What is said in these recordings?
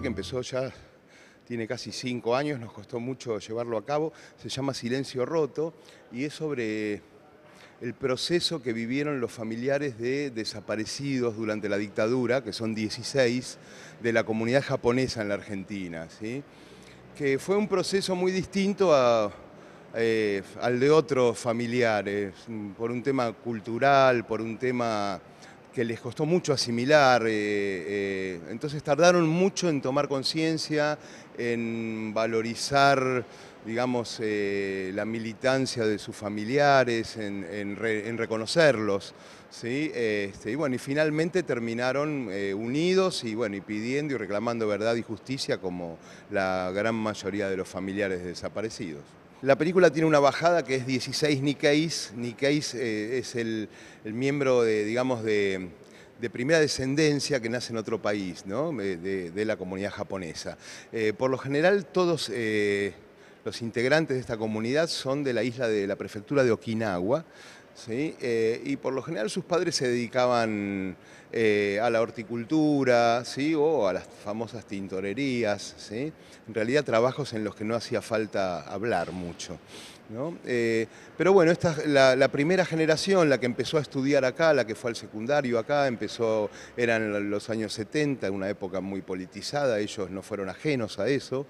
que empezó ya, tiene casi cinco años, nos costó mucho llevarlo a cabo, se llama Silencio Roto y es sobre el proceso que vivieron los familiares de desaparecidos durante la dictadura, que son 16, de la comunidad japonesa en la Argentina, ¿sí? que fue un proceso muy distinto eh, al de otros familiares, por un tema cultural, por un tema que les costó mucho asimilar, eh, eh, entonces tardaron mucho en tomar conciencia, en valorizar digamos, eh, la militancia de sus familiares, en, reconocerlos. ¿sí? Este, y bueno, y finalmente terminaron unidos y bueno, y pidiendo y reclamando verdad y justicia como la gran mayoría de los familiares desaparecidos. La película tiene una bajada que es 16 Nikkeis. Nikkeis eh, es el, miembro de, digamos, de, primera descendencia que nace en otro país, eh, de, la comunidad japonesa. Eh, por lo general, todos los integrantes de esta comunidad son de la isla de la prefectura de Okinawa, ¿sí? Eh, y por lo general sus padres se dedicaban eh, a la horticultura ¿sí? o a las famosas tintorerías, ¿sí? en realidad trabajos en los que no hacía falta hablar mucho. ¿no? Eh, pero bueno, esta, la, la, primera generación, la que empezó a estudiar acá, la que fue al secundario acá, empezó, eran los años 70, una época muy politizada, ellos no fueron ajenos a eso.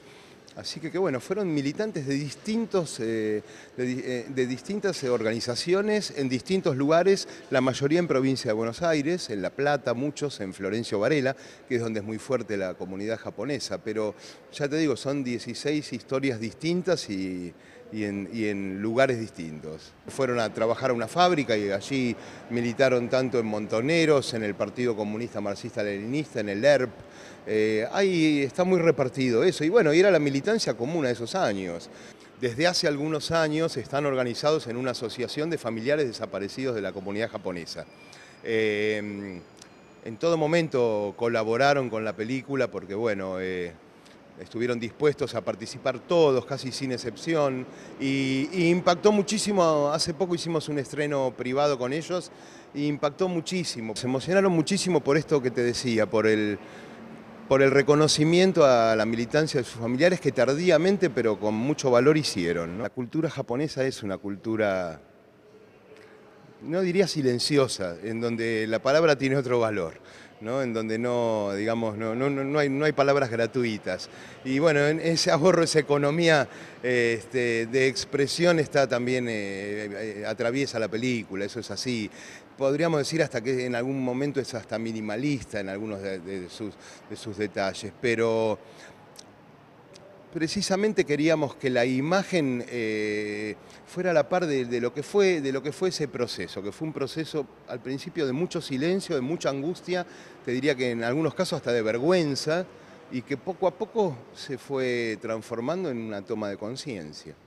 Así que, bueno, fueron militantes de, distintos, eh, eh, de, distintas eh, organizaciones en distintos lugares, la mayoría en provincia de Buenos Aires, en La Plata, muchos en Florencio Varela, que es donde es muy fuerte la comunidad japonesa. Pero ya te digo, son 16 historias distintas y, en, lugares distintos. Fueron a trabajar a una fábrica y allí militaron tanto en Montoneros, en el Partido Comunista Marxista-Leninista, en el ERP. ahí está muy repartido eso. Y bueno, era la común comuna de esos años. Desde hace algunos años están organizados en una asociación de familiares desaparecidos de la comunidad japonesa. Em, en todo momento colaboraron con la película porque, bueno, eh, estuvieron dispuestos a participar todos, casi sin excepción, y, impactó muchísimo, hace poco hicimos un estreno privado con ellos, y impactó muchísimo, se emocionaron muchísimo por esto que te decía, por el por el reconocimiento a la militancia de sus familiares que tardíamente pero con mucho valor hicieron. La cultura japonesa es una cultura, no diría silenciosa, en donde la palabra tiene otro valor en donde no, digamos, no, no, no, hay, no hay palabras gratuitas. Y bueno, en ese ahorro, esa economía este, de expresión está también, eh, eh, atraviesa la película, eso es así. Podríamos decir hasta que en algún momento es hasta minimalista en algunos de, sus, de sus detalles, pero precisamente queríamos que la imagen eh, fuera a la par de, lo que fue, de lo que fue ese proceso, que fue un proceso al principio de mucho silencio, de mucha angustia, te diría que en algunos casos hasta de vergüenza, y que poco a poco se fue transformando en una toma de conciencia.